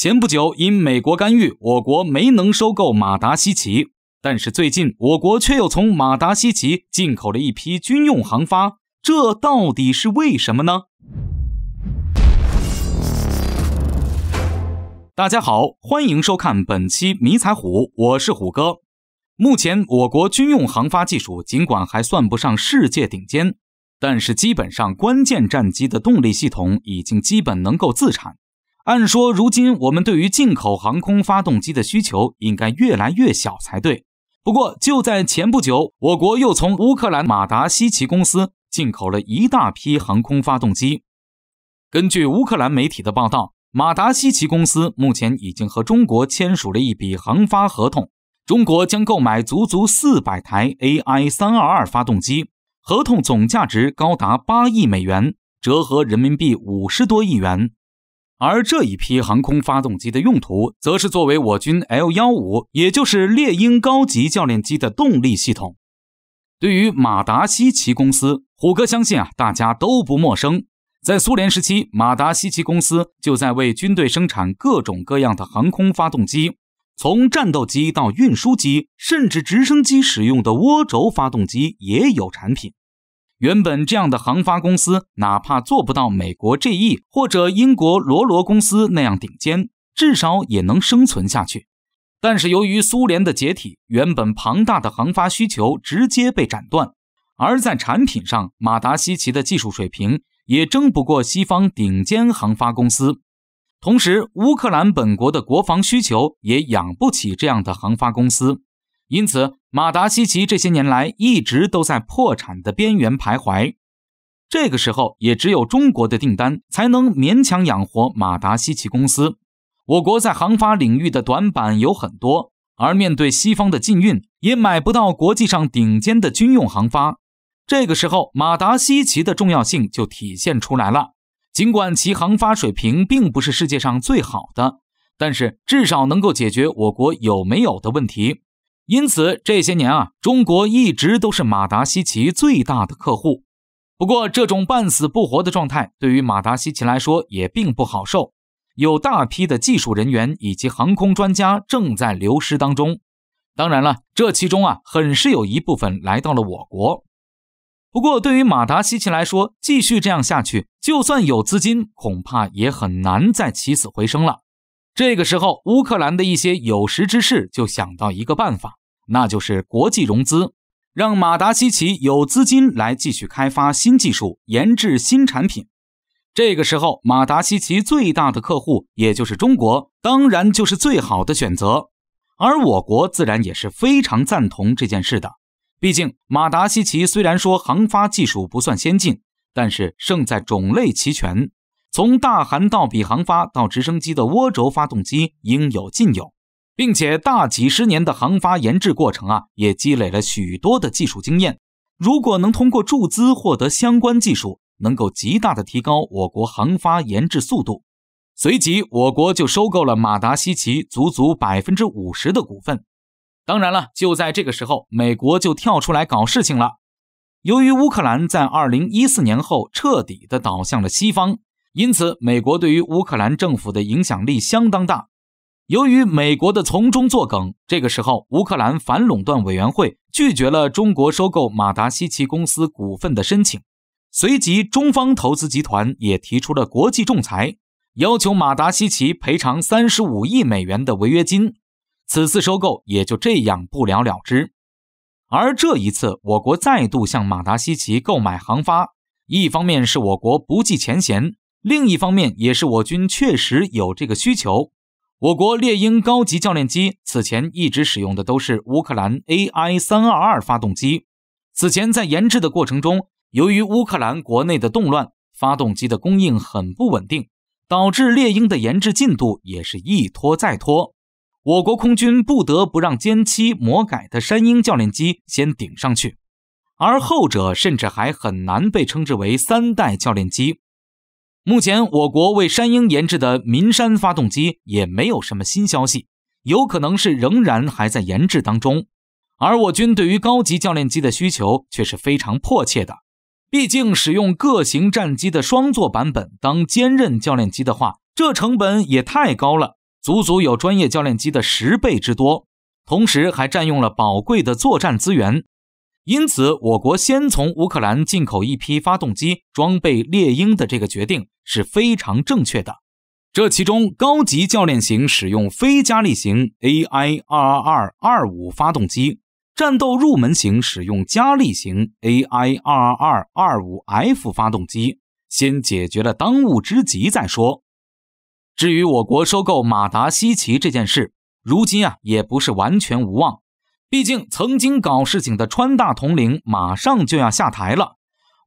前不久，因美国干预，我国没能收购马达西奇。但是最近，我国却又从马达西奇进口了一批军用航发，这到底是为什么呢？大家好，欢迎收看本期《迷彩虎》，我是虎哥。目前，我国军用航发技术尽管还算不上世界顶尖，但是基本上关键战机的动力系统已经基本能够自产。按说，如今我们对于进口航空发动机的需求应该越来越小才对。不过，就在前不久，我国又从乌克兰马达西奇公司进口了一大批航空发动机。根据乌克兰媒体的报道，马达西奇公司目前已经和中国签署了一笔航发合同，中国将购买足足四百台 AI 三二二发动机，合同总价值高达八亿美元，折合人民币五十多亿元。而这一批航空发动机的用途，则是作为我军 L 幺五，也就是猎鹰高级教练机的动力系统。对于马达西奇公司，虎哥相信啊，大家都不陌生。在苏联时期，马达西奇公司就在为军队生产各种各样的航空发动机，从战斗机到运输机，甚至直升机使用的涡轴发动机也有产品。原本这样的航发公司，哪怕做不到美国 GE 或者英国罗罗公司那样顶尖，至少也能生存下去。但是由于苏联的解体，原本庞大的航发需求直接被斩断；而在产品上，马达西奇的技术水平也争不过西方顶尖航发公司。同时，乌克兰本国的国防需求也养不起这样的航发公司。因此，马达西奇这些年来一直都在破产的边缘徘徊。这个时候，也只有中国的订单才能勉强养活马达西奇公司。我国在航发领域的短板有很多，而面对西方的禁运，也买不到国际上顶尖的军用航发。这个时候，马达西奇的重要性就体现出来了。尽管其航发水平并不是世界上最好的，但是至少能够解决我国有没有的问题。因此，这些年啊，中国一直都是马达西奇最大的客户。不过，这种半死不活的状态对于马达西奇来说也并不好受，有大批的技术人员以及航空专家正在流失当中。当然了，这其中啊，很是有一部分来到了我国。不过，对于马达西奇来说，继续这样下去，就算有资金，恐怕也很难再起死回生了。这个时候，乌克兰的一些有识之士就想到一个办法，那就是国际融资，让马达西奇有资金来继续开发新技术、研制新产品。这个时候，马达西奇最大的客户也就是中国，当然就是最好的选择。而我国自然也是非常赞同这件事的，毕竟马达西奇虽然说航发技术不算先进，但是胜在种类齐全。从大涵道比航发到直升机的涡轴发动机，应有尽有，并且大几十年的航发研制过程啊，也积累了许多的技术经验。如果能通过注资获得相关技术，能够极大的提高我国航发研制速度。随即，我国就收购了马达西奇足足百分之五十的股份。当然了，就在这个时候，美国就跳出来搞事情了。由于乌克兰在二零一四年后彻底的倒向了西方。因此，美国对于乌克兰政府的影响力相当大。由于美国的从中作梗，这个时候乌克兰反垄断委员会拒绝了中国收购马达西奇公司股份的申请。随即，中方投资集团也提出了国际仲裁，要求马达西奇赔偿三十五亿美元的违约金。此次收购也就这样不了了之。而这一次，我国再度向马达西奇购买航发，一方面是我国不计前嫌。另一方面，也是我军确实有这个需求。我国猎鹰高级教练机此前一直使用的都是乌克兰 A I 三二二发动机。此前在研制的过程中，由于乌克兰国内的动乱，发动机的供应很不稳定，导致猎鹰的研制进度也是一拖再拖。我国空军不得不让歼七魔改的山鹰教练机先顶上去，而后者甚至还很难被称之为三代教练机。目前，我国为山鹰研制的民山发动机也没有什么新消息，有可能是仍然还在研制当中。而我军对于高级教练机的需求却是非常迫切的，毕竟使用各型战机的双座版本当兼任教练机的话，这成本也太高了，足足有专业教练机的十倍之多，同时还占用了宝贵的作战资源。因此，我国先从乌克兰进口一批发动机装备猎鹰的这个决定是非常正确的。这其中，高级教练型使用非加力型 A I 二二二二五发动机，战斗入门型使用加力型 A I 二二二二五 F 发动机，先解决了当务之急再说。至于我国收购马达西奇这件事，如今啊也不是完全无望。毕竟，曾经搞事情的川大统领马上就要下台了，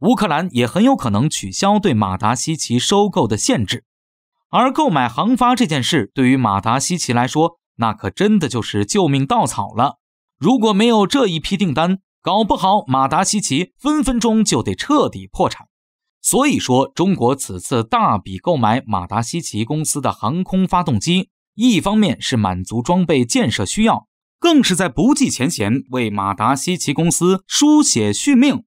乌克兰也很有可能取消对马达西奇收购的限制。而购买航发这件事，对于马达西奇来说，那可真的就是救命稻草了。如果没有这一批订单，搞不好马达西奇分分钟就得彻底破产。所以说，中国此次大笔购买马达西奇公司的航空发动机，一方面是满足装备建设需要。更是在不计前嫌，为马达西奇公司书写续命。